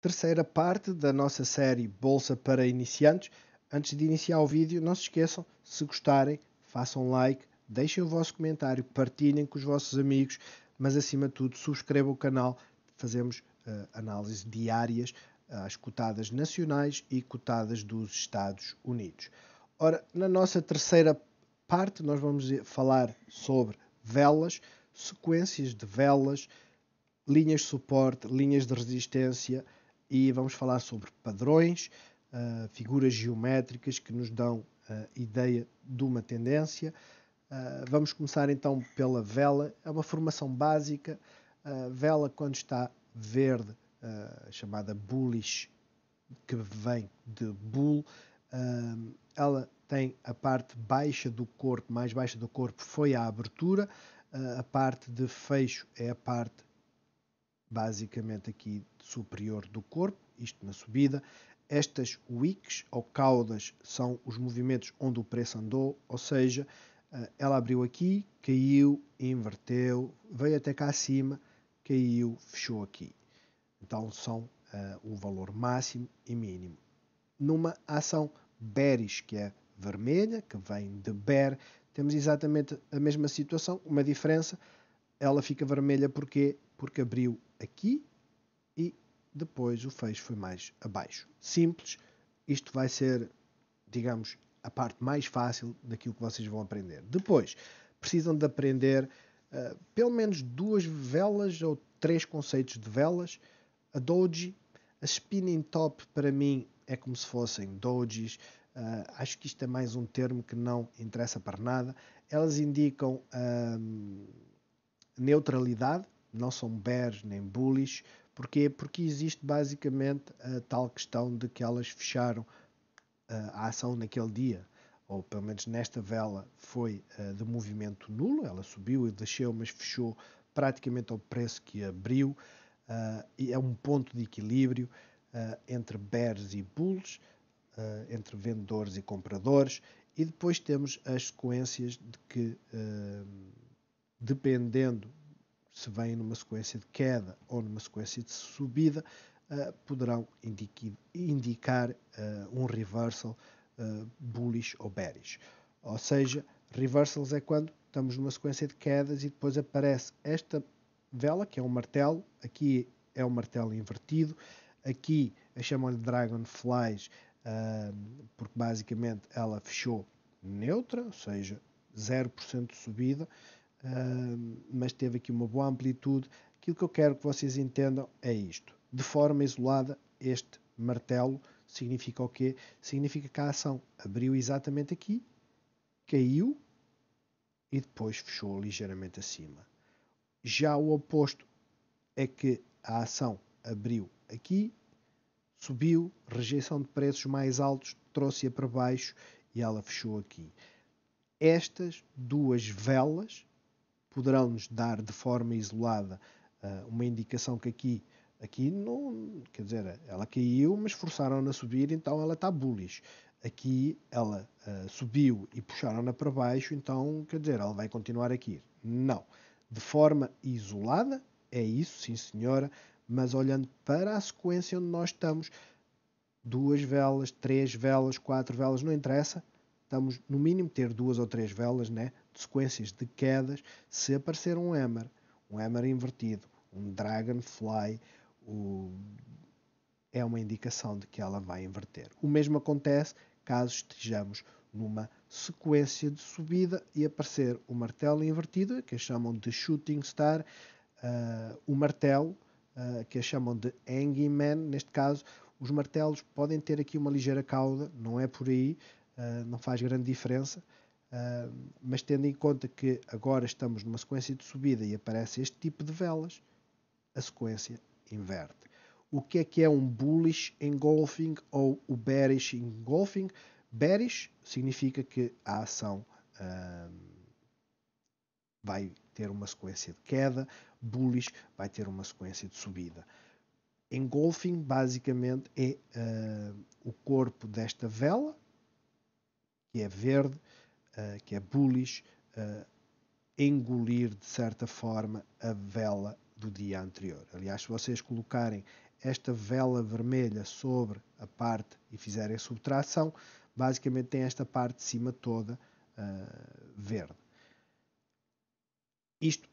terceira parte da nossa série Bolsa para Iniciantes. Antes de iniciar o vídeo, não se esqueçam, se gostarem, façam like, deixem o vosso comentário, partilhem com os vossos amigos, mas acima de tudo, subscrevam o canal. Fazemos uh, análises diárias eh, às cotadas nacionais e cotadas dos Estados Unidos. Ora, na nossa terceira parte, nós vamos eh, falar sobre velas, sequências de velas, linhas de suporte, linhas de resistência e vamos falar sobre padrões, uh, figuras geométricas que nos dão uh, ideia de uma tendência. Uh, vamos começar então pela vela, é uma formação básica. Uh, vela, quando está verde, chamada bullish, que vem de bull, ela tem a parte baixa do corpo, mais baixa do corpo foi a abertura, a parte de fecho é a parte basicamente aqui superior do corpo, isto na subida. Estas wicks ou caudas são os movimentos onde o preço andou, ou seja, eh, ela abriu aqui, caiu, inverteu, veio até cá acima, caiu, fechou aqui. Então são uh, o valor máximo e mínimo. Numa ação bearish, que é vermelha, que vem de bear, temos exatamente a mesma situação, uma diferença. Ela fica vermelha porque Porque abriu aqui e depois o fecho foi mais abaixo. Simples, isto vai ser, digamos, a parte mais fácil daquilo que vocês vão aprender. Depois, precisam de aprender uh, pelo menos duas velas ou três conceitos de velas, a doji, a spinning top para mim é como se fossem dojis, uh, acho que isto é mais um termo que não interessa para nada. Elas indicam uh, neutralidade, não são bears nem bullish. Porquê? Porque existe basicamente a tal questão de que elas fecharam eh, a ação naquele dia, ou pelo menos nesta vela, foi eh, de movimento nulo, ela subiu e desceu, mas fechou praticamente ao preço que abriu, eh, e é um ponto de equilíbrio entre bears e bulls, entre vendedores e compradores, e depois temos as sequências de que, dependendo se vêm numa sequência de queda ou numa sequência de subida, eh, poderão indicar eh, um reversal eh, bullish ou bearish. Ou seja, reversals é quando estamos numa sequência de quedas e depois aparece esta vela, que é um martelo, aqui é um martelo invertido, aqui chamam-lhe dragonflies, porque basicamente ela fechou neutra, ou seja, 0% de subida, uh, mas teve aqui uma boa amplitude. Aquilo que eu quero que vocês entendam é isto. De forma isolada, este martelo significa o quê? Significa que a ação abriu exatamente aqui, caiu e depois fechou ligeiramente acima. Já o oposto é que a ação abriu aqui, subiu, rejeição de preços mais altos, trouxe-a para baixo e ela fechou aqui. Estas duas velas poderão-nos dar de forma isolada ah, uma indicação que aqui, aqui não, quer dizer, ela caiu, mas forçaram-na a subir, então ela está bullish. Aqui ela uh, subiu e puxaram-na para baixo, então, quer dizer, ela vai continuar aqui. Não. De forma isolada, é isso, sim senhora, mas olhando para a sequência onde nós estamos, duas velas, três velas, quatro velas, não interessa, estamos no mínimo ter duas ou três velas, né? de sequências de quedas se aparecer um hammer, um hammer invertido, um dragonfly, o... é uma indicação de que ela vai inverter. O mesmo acontece caso estejamos numa sequência de subida e aparecer o martelo invertido, que chamam de shooting star, uh, o martelo, uh, que chamam de man. neste caso, os martelos podem ter aqui uma ligeira cauda, não é por aí, uh, não faz grande diferença, mas tendo em conta que agora estamos numa sequência de subida e aparece este tipo de velas, a sequência inverte. O que é que é um bullish engulfing ou o bearish engulfing? Bearish significa que a ação uh, vai ter uma sequência de queda, bullish vai ter uma sequência de subida. Engulfing basicamente é uh, o corpo desta vela, que é verde, eh, que é bullish, uh, engolir de certa forma a vela do dia anterior. Aliás, se vocês colocarem esta vela vermelha sobre a parte e fizerem a subtração, basicamente tem esta parte de cima toda uh, verde. Isto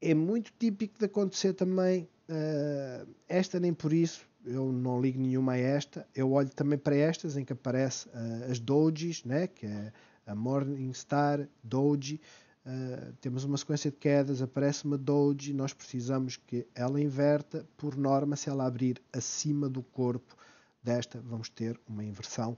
é muito típico de acontecer também. Uh, esta nem por isso, eu não ligo nenhuma a esta. Eu olho também para estas em que aparece uh, as dojis, né, que é a Morningstar, Doge, uh, temos uma sequência de quedas, aparece uma Doge, nós precisamos que ela inverta, por norma, se ela abrir acima do corpo desta, vamos ter uma inversão.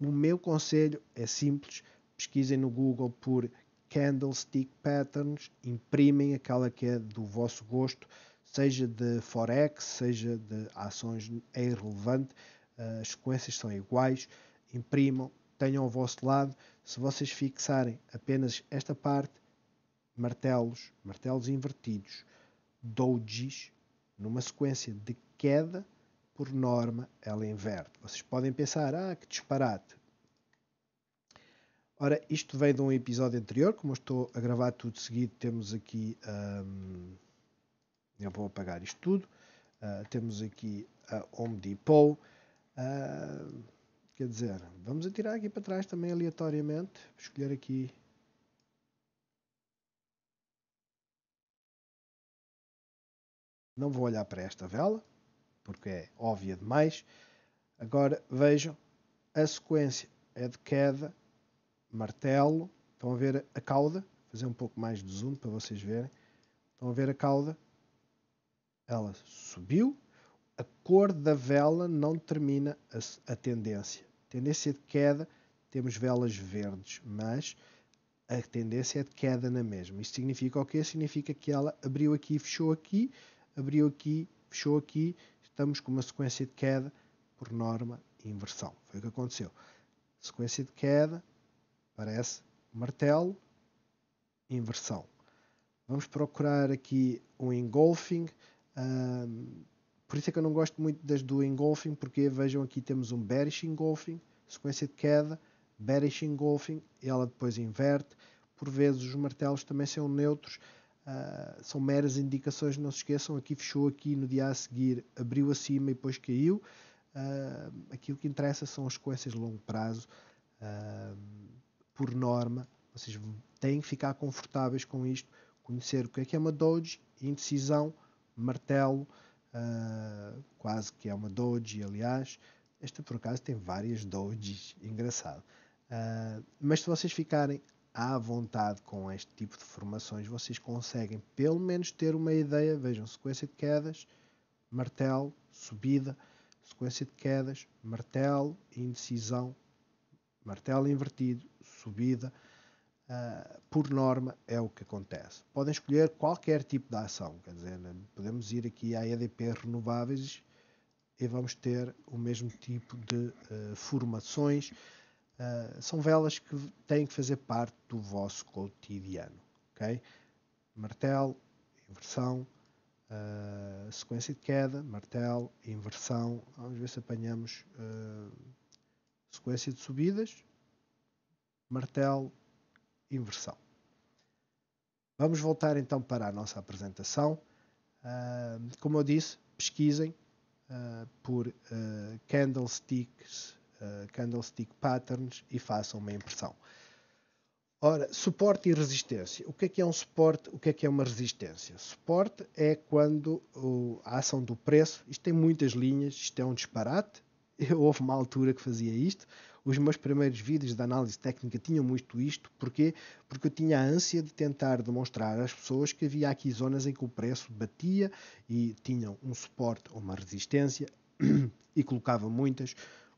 O meu conselho é simples, pesquisem no Google por candlestick patterns, imprimem aquela que é do vosso gosto, seja de forex, seja de ações, é irrelevante, eh, as sequências são iguais, imprimam, tenham ao vosso lado, se vocês fixarem apenas esta parte, martelos, martelos invertidos, doges, numa sequência de queda, por norma ela inverte. Vocês podem pensar, ah, que disparate. Ora, isto vem de um episódio anterior, como eu estou a gravar tudo seguido, temos aqui. Um, eu vou apagar isto tudo. Uh, temos aqui a Home Depot. Uh, Quer dizer, vamos atirar aqui para trás também aleatoriamente, escolher aqui Não vou olhar para esta vela, porque é óbvia demais. Agora vejam a sequência. É de queda, martelo. Estão a ver a cauda? Vou fazer um pouco mais de zoom para vocês verem. Estão a ver a cauda? Ela subiu. A cor da vela não termina a, a tendência. Tendência de queda, temos velas verdes, mas a tendência é de queda na mesma. Isso significa o quê? Significa que ela abriu aqui, fechou aqui, abriu aqui, fechou aqui. Estamos com uma sequência de queda, por norma, inversão. Foi o que aconteceu. Sequência de queda, parece martelo, inversão. Vamos procurar aqui um engulfing. Um, por isso é que eu não gosto muito das do engolfing, porque vejam aqui temos um bearish engolfing, sequência de queda, bearish engolfing, ela depois inverte. Por vezes os martelos também são neutros, uh, são meras indicações, não se esqueçam, aqui fechou aqui no dia a seguir, abriu acima e depois caiu. Uh, ah, aquilo que interessa são as sequências de longo prazo. Uh, por norma, vocês têm que ficar confortáveis com isto, conhecer o que é que é uma doge, indecisão, martelo, uh, quase que é uma doji, aliás. Esta, por acaso, tem várias dojis, engraçado. Uh, mas se vocês ficarem à vontade com este tipo de formações, vocês conseguem pelo menos ter uma ideia. Vejam, sequência de quedas, martelo, subida, sequência de quedas, martelo, indecisão, martelo invertido, subida, Uh, por norma é o que acontece. Podem escolher qualquer tipo de ação, quer dizer, podemos ir aqui à EDP renováveis e vamos ter o mesmo tipo de uh, formações. Uh, são velas que têm que fazer parte do vosso cotidiano, ok? Martelo, inversão, sequência de queda, martelo, inversão. Vamos ver se apanhamos sequência de subidas, martelo, inversão. Vamos voltar então para a nossa apresentação. Uh, como eu disse, pesquisem uh, por uh, candlesticks, candlestick patterns e façam uma impressão. Ora, suporte e resistência. O que é que é um suporte? O que é que é uma resistência? Suporte é quando a ação do preço, isto tem muitas linhas, isto é um disparate. Eu, houve uma altura que fazia isto, os meus primeiros vídeos de análise técnica tinham muito isto, porquê? Porque eu tinha a ânsia de tentar demonstrar às pessoas que havia aqui zonas em que o preço batia e tinham um suporte ou uma resistência e colocava muitas.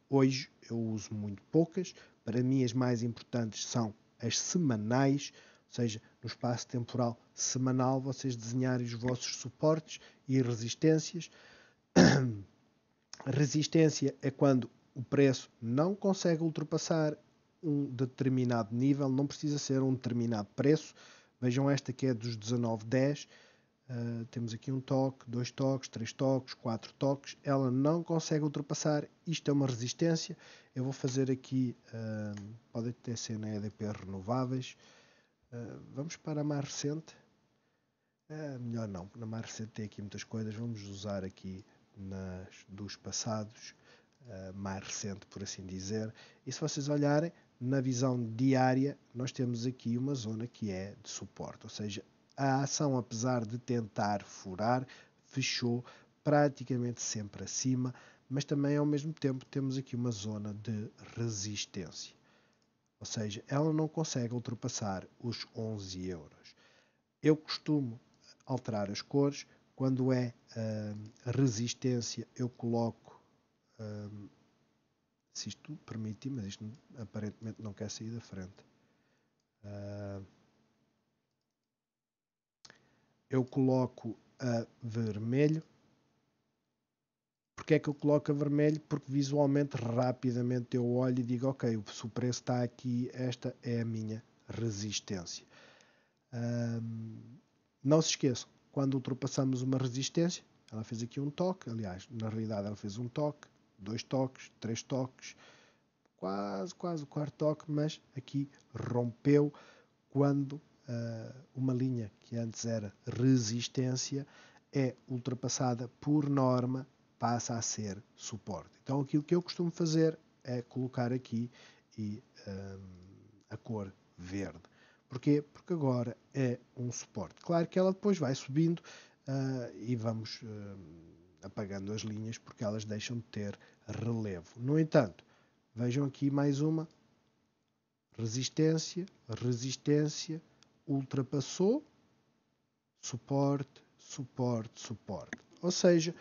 Hoje eu uso muito poucas. Para mim, as mais importantes são as semanais, ou seja, no espaço temporal semanal, vocês desenharem os vossos suportes e resistências. Resistência é quando o preço não consegue ultrapassar um determinado nível, não precisa ser um determinado preço. Vejam esta que é dos 1910. Uh, ah, temos aqui um toque, dois toques, três toques, quatro toques. Ela não consegue ultrapassar. Isto é uma resistência. Eu vou fazer aqui, uh, pode até ser na EDP renováveis. Uh, vamos para a mais recente. melhor não, na mais recente tem aqui muitas coisas. Vamos usar aqui nas dos passados eh, mais recente, por assim dizer. E se vocês olharem, na visão diária, nós temos aqui uma zona que é de suporte, ou seja, a ação, apesar de tentar furar, fechou praticamente sempre acima, mas também ao mesmo tempo temos aqui uma zona de resistência. Ou seja, ela não consegue ultrapassar os 11 euros. Eu costumo alterar as cores. Quando é uh, resistência, eu coloco se isto permitir, mas isto aparentemente não quer sair da frente. Uh, eu coloco a vermelho. Porquê é que eu coloco a vermelho? Porque visualmente, rapidamente, eu olho e digo, ok, o preço está aqui, esta é a minha resistência. não se esqueçam, quando ultrapassamos uma resistência, ela fez aqui um toque, aliás, na realidade ela fez um toque, dois toques, três toques, quase, quase o quarto toque, mas aqui rompeu quando uh, uma linha que antes era resistência é ultrapassada por norma, passa a ser suporte. Então aquilo que eu costumo fazer é colocar aqui e, um, ah, a cor verde. Porquê? Porque agora é um suporte. Claro que ela depois vai subindo uh, e vamos. Uh, apagando as linhas porque elas deixam de ter relevo. No entanto, vejam aqui mais uma resistência, resistência, ultrapassou, suporte, suporte, suporte. Ou seja,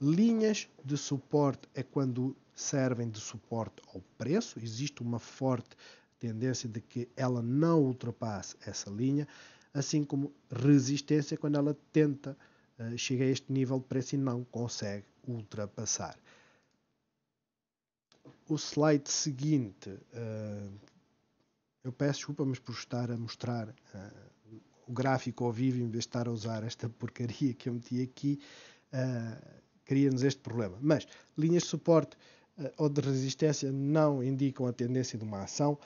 linhas de suporte é quando servem de suporte ao preço, existe uma forte tendência de que ela não ultrapasse essa linha, assim como resistência é quando ela tenta eh, chega a este nível de preço e não consegue ultrapassar. O slide seguinte, eh, eu peço desculpa, mas por estar a mostrar eh, o gráfico ao vivo em vez de estar a usar esta porcaria que eu meti aqui, cria-nos este problema. Mas linhas de suporte ou de resistência não indicam a tendência de uma ação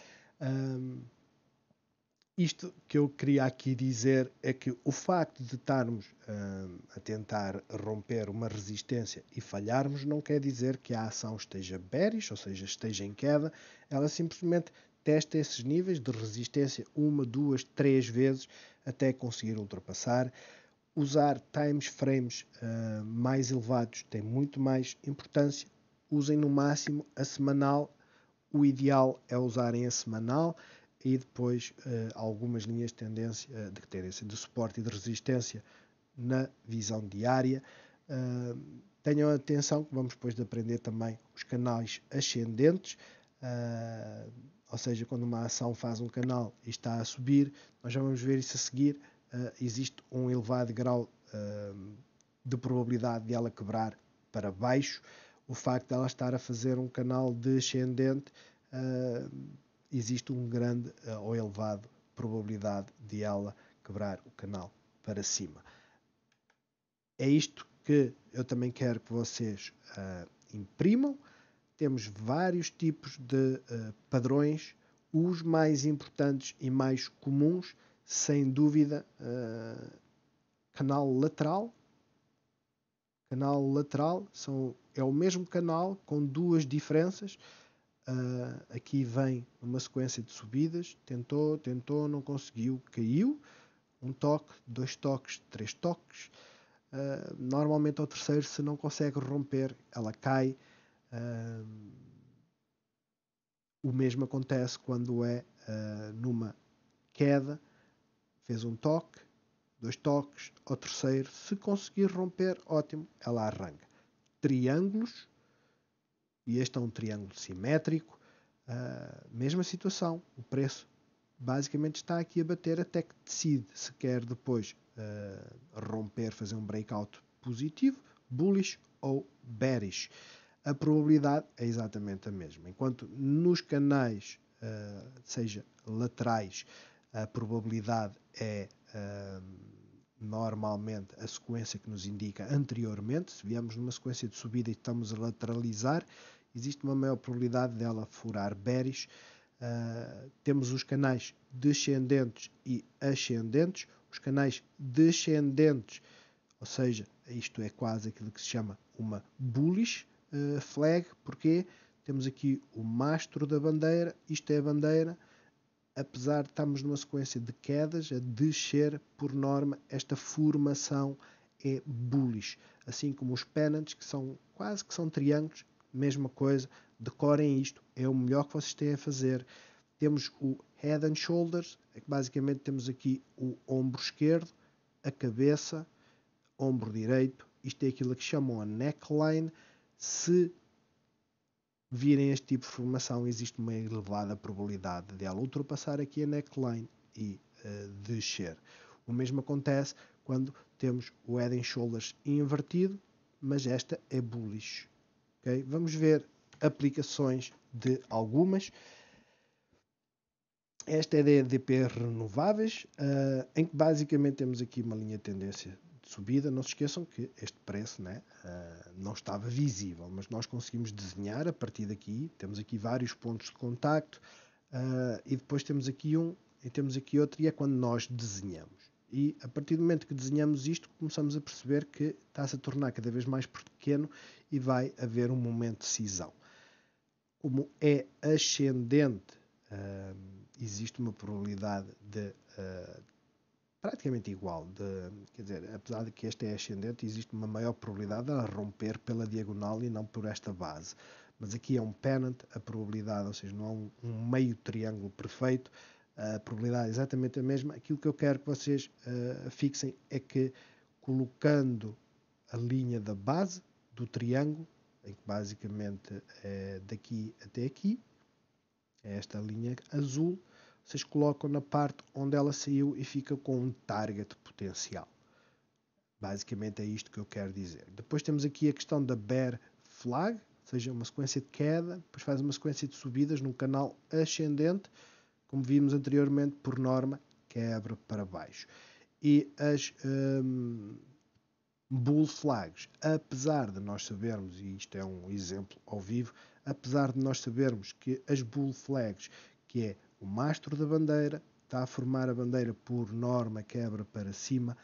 isto que eu queria aqui dizer é que o facto de estarmos hum, a tentar romper uma resistência e falharmos não quer dizer que a ação esteja bearish, ou seja, esteja em queda, ela simplesmente testa esses níveis de resistência uma, duas, três vezes até conseguir ultrapassar. Usar times frames uh, mais elevados tem muito mais importância. Usem no máximo a semanal. O ideal é usarem a semanal e depois eh, algumas linhas de tendência, eh, de tendência de suporte e de resistência na visão diária. Eh, tenham atenção que vamos depois de aprender também os canais ascendentes, ou seja, quando uma ação faz um canal e está a subir, nós já vamos ver isso a seguir. existe um elevado grau de probabilidade de ela quebrar para baixo. O facto de ela estar a fazer um canal descendente existe um grande eh, ou elevado probabilidade de ela quebrar o canal para cima. É isto que eu também quero que vocês uh, imprimam. Temos vários tipos de uh, padrões, os mais importantes e mais comuns, sem dúvida, uh, canal lateral. Canal lateral são, é o mesmo canal com duas diferenças Uh, aqui vem uma sequência de subidas, tentou, tentou, não conseguiu, caiu, um toque, dois toques, três toques. Uh, normalmente ao é terceiro, se não consegue romper, ela cai. Uh, o mesmo acontece quando é numa queda, fez um toque, dois toques, ao terceiro, se conseguir romper, ótimo, ela arranca. Triângulos e este é um triângulo simétrico, uh, mesma situação, o preço basicamente está aqui a bater até que decide se quer depois uh, romper, fazer um breakout positivo, bullish ou bearish. A probabilidade é exatamente a mesma. Enquanto nos canais, uh, seja laterais, a probabilidade é normalmente a sequência que nos indica anteriormente. Se viemos numa sequência de subida e estamos a lateralizar, existe uma maior probabilidade dela furar berries. Uh, temos os canais descendentes e ascendentes. Os canais descendentes, ou seja, isto é quase aquilo que se chama uma bullish uh, flag, porque temos aqui o mastro da bandeira, isto é a bandeira, apesar de estarmos numa sequência de quedas, a descer, por norma, esta formação é bullish, assim como os pennants, que são quase que são triângulos, mesma coisa, decorem isto, é o melhor que vocês têm a fazer. Temos o head and shoulders, é que basicamente temos aqui o ombro esquerdo, a cabeça, ombro direito, isto é aquilo que chamam a neckline. Se virem este tipo de formação, existe uma elevada probabilidade de ela ultrapassar aqui a neckline e uh, descer. O mesmo acontece quando temos o head and shoulders invertido, mas esta é bullish. Okay? Vamos ver aplicações de algumas. Esta é da EDPR Renováveis, uh, em que basicamente temos aqui uma linha de tendência de subida. Não se esqueçam que este preço né, uh, não estava visível, mas nós conseguimos desenhar a partir daqui. Temos aqui vários pontos de contacto uh, e depois temos aqui um e temos aqui outro, e é quando nós desenhamos. E a partir do momento que desenhamos isto, começamos a perceber que está-se a tornar cada vez mais pequeno e vai haver um momento de cisão. Como é ascendente, uh, existe uma probabilidade de uh, praticamente igual. De, quer dizer, apesar de que este é ascendente, existe uma maior probabilidade de ela romper pela diagonal e não por esta base. Mas aqui é um pennant, a probabilidade, ou seja, não há um, um meio triângulo perfeito, a probabilidade é exatamente a mesma. Aquilo que eu quero que vocês uh, fixem é que colocando a linha da base do triângulo, em que basicamente é daqui até aqui, é esta linha azul, vocês colocam na parte onde ela saiu e fica com um target potencial. Basicamente é isto que eu quero dizer. Depois temos aqui a questão da bear flag, ou seja, uma sequência de queda, depois faz uma sequência de subidas num canal ascendente, como vimos anteriormente, por norma, quebra para baixo. E as um, bull flags, apesar de nós sabermos, e isto é um exemplo ao vivo, apesar de nós sabermos que as bull flags, que é o mastro da bandeira, está a formar a bandeira por norma quebra para cima,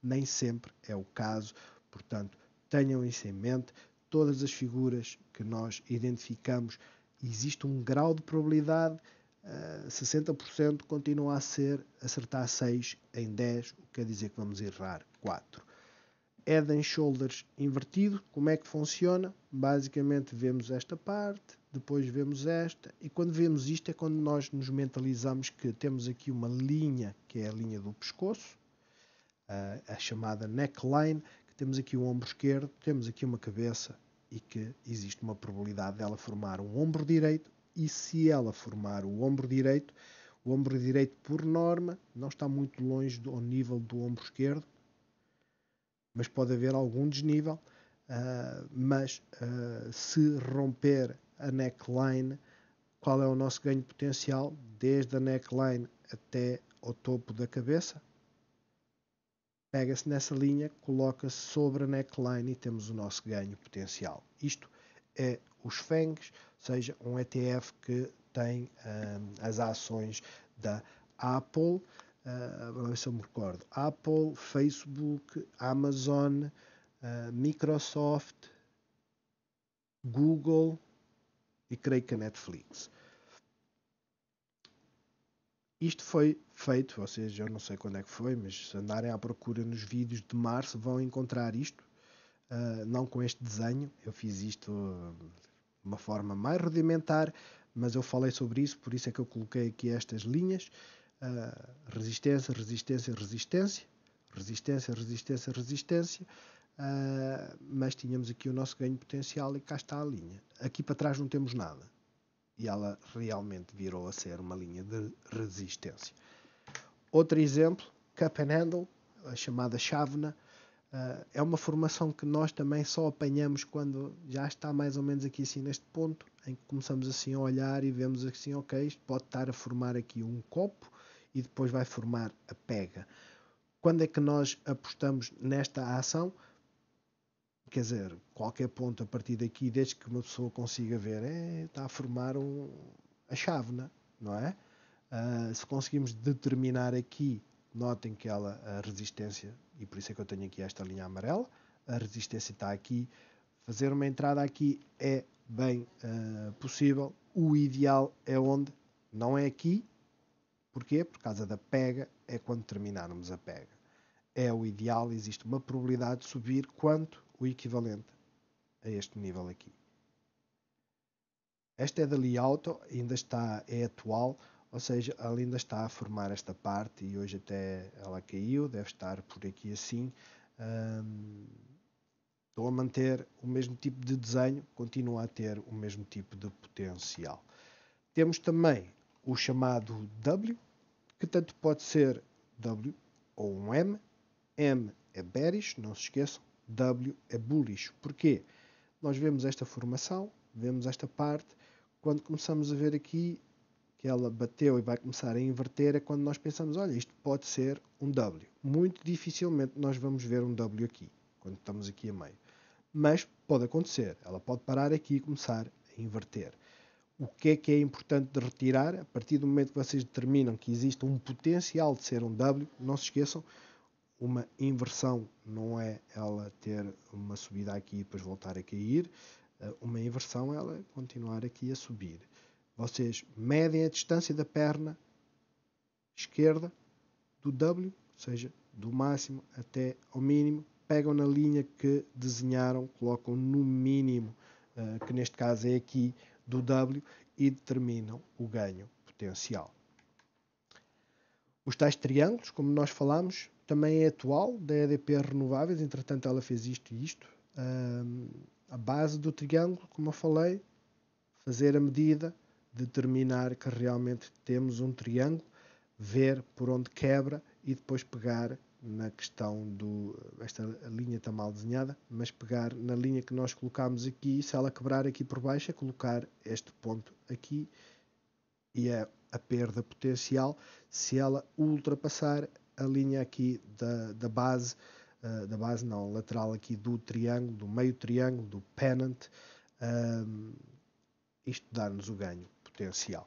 nem sempre é o caso, portanto, tenham isso em mente. Todas as figuras que nós identificamos, existe um grau de probabilidade 60% eh, continua a ser acertar 6 em 10, o que quer dizer que vamos errar 4. Head and Shoulders invertido, como é que funciona? Basicamente vemos esta parte, depois vemos esta, e quando vemos isto é quando nós nos mentalizamos que temos aqui uma linha, que é a linha do pescoço, eh, a chamada neckline, que temos aqui o ombro esquerdo, temos aqui uma cabeça, e que existe uma probabilidade dela formar um ombro direito e se ela formar o ombro direito, o ombro direito, por norma, não está muito longe do nível do ombro esquerdo, mas pode haver algum desnível. Uh, mas uh, se romper a neckline, qual é o nosso ganho potencial desde a neckline até ao topo da cabeça? Pega-se nessa linha, coloca-se sobre a neckline e temos o nosso ganho potencial. Isto é os FANGs, seja um ETF que tem um, as ações da Apple, uh, hum, vamos ver se eu me recordo, Apple, Facebook, Amazon, uh, Microsoft, Google e creio que a Netflix. Isto foi feito, vocês eu não sei quando é que foi, mas se andarem à procura nos vídeos de março vão encontrar isto ah, não com este desenho, eu fiz isto hum, de uma forma mais rudimentar, mas eu falei sobre isso, por isso é que eu coloquei aqui estas linhas: uh, resistência, resistência, resistência, resistência, resistência, resistência. Uh, mas tínhamos aqui o nosso ganho potencial e cá está a linha. Aqui para trás não temos nada. E ela realmente virou a ser uma linha de resistência. Outro exemplo, cup and handle, a chamada chávena. Uh, é uma formação que nós também só apanhamos quando já está mais ou menos aqui assim neste ponto, em que começamos assim a olhar e vemos assim, ok, isto pode estar a formar aqui um copo e depois vai formar a pega. Quando é que nós apostamos nesta ação? Quer dizer, qualquer ponto a partir daqui, desde que uma pessoa consiga ver, é, está a formar um, a chávena, não é? Uh, se conseguimos determinar aqui Notem que ela, a resistência, e por isso é que eu tenho aqui esta linha amarela, a resistência está aqui. Fazer uma entrada aqui é bem uh, possível. O ideal é onde? Não é aqui. Porquê? Por causa da pega, é quando terminarmos a pega. É o ideal, existe uma probabilidade de subir quanto o equivalente a este nível aqui. Esta é da alto ainda está, é atual. Ou seja, ela ainda está a formar esta parte e hoje até ela caiu, deve estar por aqui assim. Um, estou a manter o mesmo tipo de desenho, continua a ter o mesmo tipo de potencial. Temos também o chamado W, que tanto pode ser W ou um M. M é bearish, não se esqueçam. W é bullish. Porquê? Nós vemos esta formação, vemos esta parte. Quando começamos a ver aqui que ela bateu e vai começar a inverter é quando nós pensamos, olha, isto pode ser um W. Muito dificilmente nós vamos ver um W aqui, quando estamos aqui a meio. Mas pode acontecer, ela pode parar aqui e começar a inverter. O que é que é importante de retirar? A partir do momento que vocês determinam que existe um potencial de ser um W, não se esqueçam, uma inversão não é ela ter uma subida aqui e depois voltar a cair. Eh, uma inversão é ela continuar aqui a subir. Vocês medem a distância da perna esquerda do W, ou seja, do máximo até ao mínimo, pegam na linha que desenharam, colocam no mínimo, eh, que neste caso é aqui do W, e determinam o ganho potencial. Os tais triângulos, como nós falámos, também é atual da EDP Renováveis, entretanto ela fez isto e isto. a base do triângulo, como eu falei, fazer a medida determinar que realmente temos um triângulo, ver por onde quebra e depois pegar na questão do. Esta linha está mal desenhada, mas pegar na linha que nós colocámos aqui, se ela quebrar aqui por baixo, é colocar este ponto aqui e é a perda potencial se ela ultrapassar a linha aqui da, da base, uh, da base não, lateral aqui do triângulo, do meio triângulo, do pennant, ehm, isto dá nos o ganho potencial.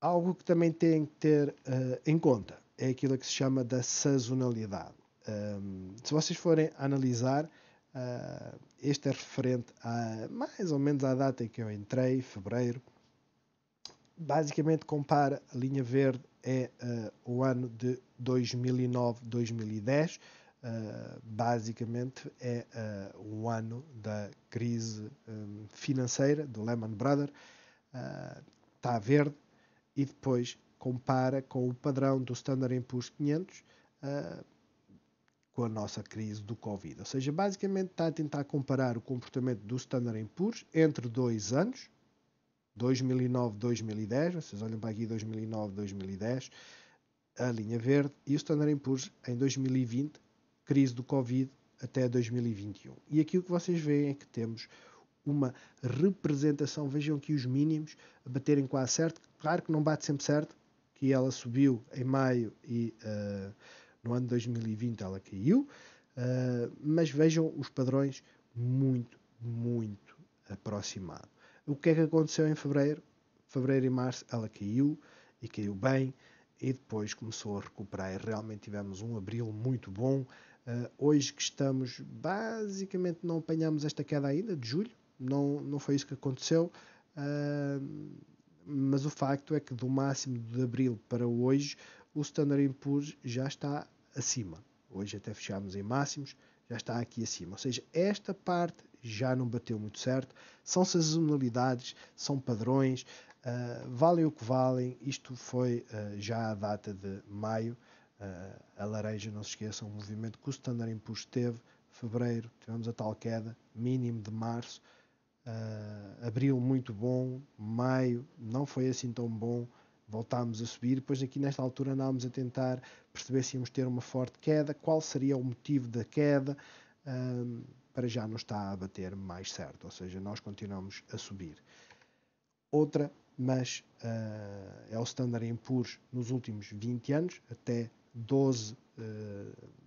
Algo que também tem que ter uh, em conta é aquilo que se chama da sazonalidade. Um, ehm, se vocês forem analisar, uh, este é referente a mais ou menos à data em que eu entrei, fevereiro. Basicamente compara a linha verde é uh, o ano de 2009-2010. Uh, basicamente é uh, o ano da crise um, ehm, financeira do Lehman Brothers está ah, verde, e depois compara com o padrão do Standard Poor's 500 ah, com a nossa crise do Covid. Ou seja, basicamente está a tentar comparar o comportamento do Standard Poor's entre dois anos, 2009, 2010, vocês olham para aqui 2009, 2010, a linha verde, e o Standard Poor's em 2020, crise do Covid até 2021. E aqui o que vocês veem é que temos uma representação. Vejam aqui os mínimos a baterem quase certo. Claro que não bate sempre certo, que ela subiu em maio e uh, no ano 2020 ela caiu. Uh, mas vejam os padrões muito, muito aproximado. O que é que aconteceu em fevereiro? Fevereiro e março ela caiu e caiu bem e depois começou a recuperar. E realmente tivemos um abril muito bom. Uh, hoje que estamos, basicamente não apanhamos esta queda ainda de julho, não, não foi isso que aconteceu, uh, mas o facto é que do máximo de abril para hoje o Standard Poor's já está acima. Hoje até fechámos em máximos, já está aqui acima. Ou seja, esta parte já não bateu muito certo. São sazonalidades, são padrões, uh, valem o que valem. Isto foi uh, já a data de maio. Uh, a laranja, não se esqueçam, o movimento que o Standard Poor's teve, fevereiro, tivemos a tal queda, mínimo de março. Uh, ah, abril muito bom, maio não foi assim tão bom, voltámos a subir. Depois, aqui nesta altura, andámos a tentar perceber se íamos ter uma forte queda, qual seria o motivo da queda. Uh, para já não está a bater mais certo, ou seja, nós continuamos a subir. Outra, mas uh, é o Standard Poor's nos últimos 20 anos, até 12 eh,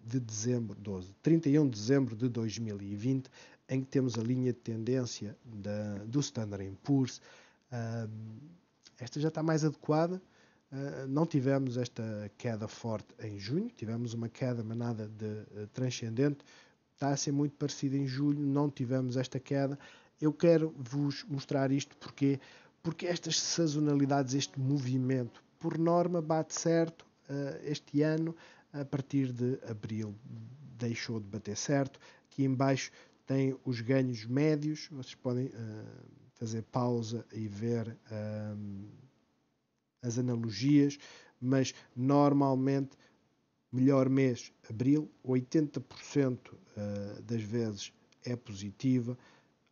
de dezembro, 12, 31 de dezembro de 2020, em que temos a linha de tendência da, do Standard Poor's. esta já está mais adequada. Ah, não tivemos esta queda forte em junho, tivemos uma queda mas nada de eh, transcendente. Está a ser muito parecida em julho, não tivemos esta queda. Eu quero vos mostrar isto porque porque estas sazonalidades, este movimento, por norma, bate certo eh, este ano, a partir de abril deixou de bater certo. Aqui embaixo tem os ganhos médios, vocês podem eh, fazer pausa e ver eh, as analogias, mas normalmente melhor mês, abril, 80% das vezes é positiva,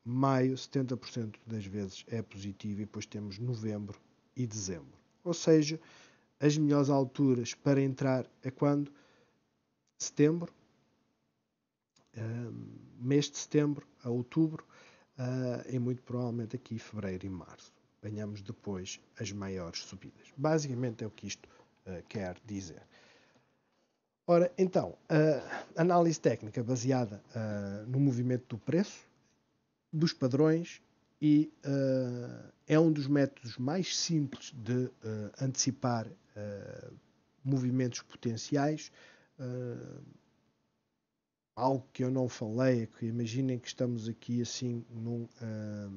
maio, 70% das vezes é positiva e depois temos novembro e dezembro. Ou seja, as melhores alturas para entrar é quando? Setembro, um, mês de setembro a outubro, uh, e muito provavelmente aqui fevereiro e março. Ganhamos depois as maiores subidas. Basicamente é o que isto uh, quer dizer. Ora, então, uh, análise técnica baseada uh, no movimento do preço, dos padrões e uh, é um dos métodos mais simples de antecipar eh, movimentos potenciais. Uh, algo que eu não falei é que imaginem que estamos aqui assim num. Eh,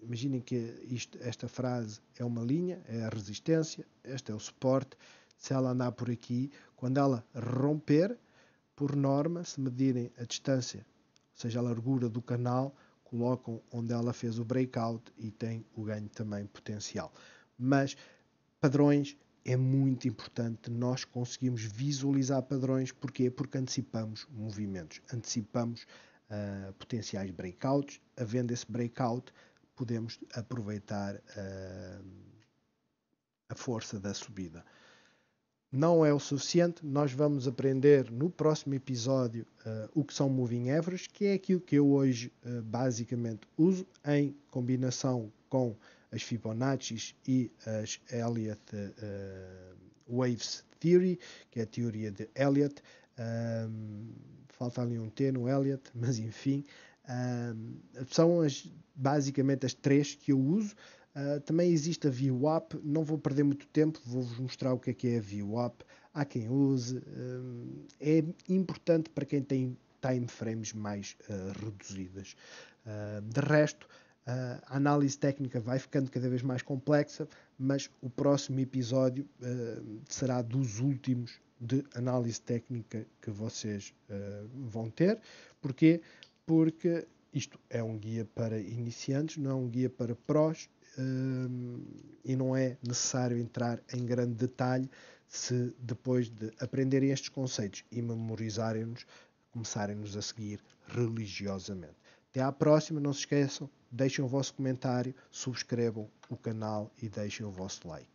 imaginem que isto, esta frase é uma linha, é a resistência, este é o suporte. Se ela andar por aqui, quando ela romper, por norma, se medirem a distância, ou seja, a largura do canal, colocam onde ela fez o breakout e tem o ganho também potencial. Mas Padrões é muito importante nós conseguimos visualizar padrões, porque Porque antecipamos movimentos, antecipamos uh, potenciais breakouts, havendo esse breakout, podemos aproveitar uh, a força da subida. Não é o suficiente, nós vamos aprender no próximo episódio uh, o que são moving averages, que é aquilo que eu hoje basicamente uso em combinação com as Fibonacci e as Elliott uh, Waves Theory, que é a teoria de Elliott. Um, falta ali um T no Elliott, mas enfim, um, são as, basicamente as três que eu uso. Uh, também existe a VWAP, não vou perder muito tempo, vou-vos mostrar o que é que é a VWAP. Há quem use, é importante para quem tem time frames mais uh, reduzidas. Uh, de resto, a análise técnica vai ficando cada vez mais complexa, mas o próximo episódio uh, será dos últimos de análise técnica que vocês uh, vão ter. Porquê? Porque isto é um guia para iniciantes, não é um guia para prós uh, e não é necessário entrar em grande detalhe se depois de aprenderem estes conceitos e memorizarem-nos, começarem-nos a seguir religiosamente. Até à próxima, não se esqueçam, Deixem o vosso comentário, subscrevam o canal e deixem o vosso like.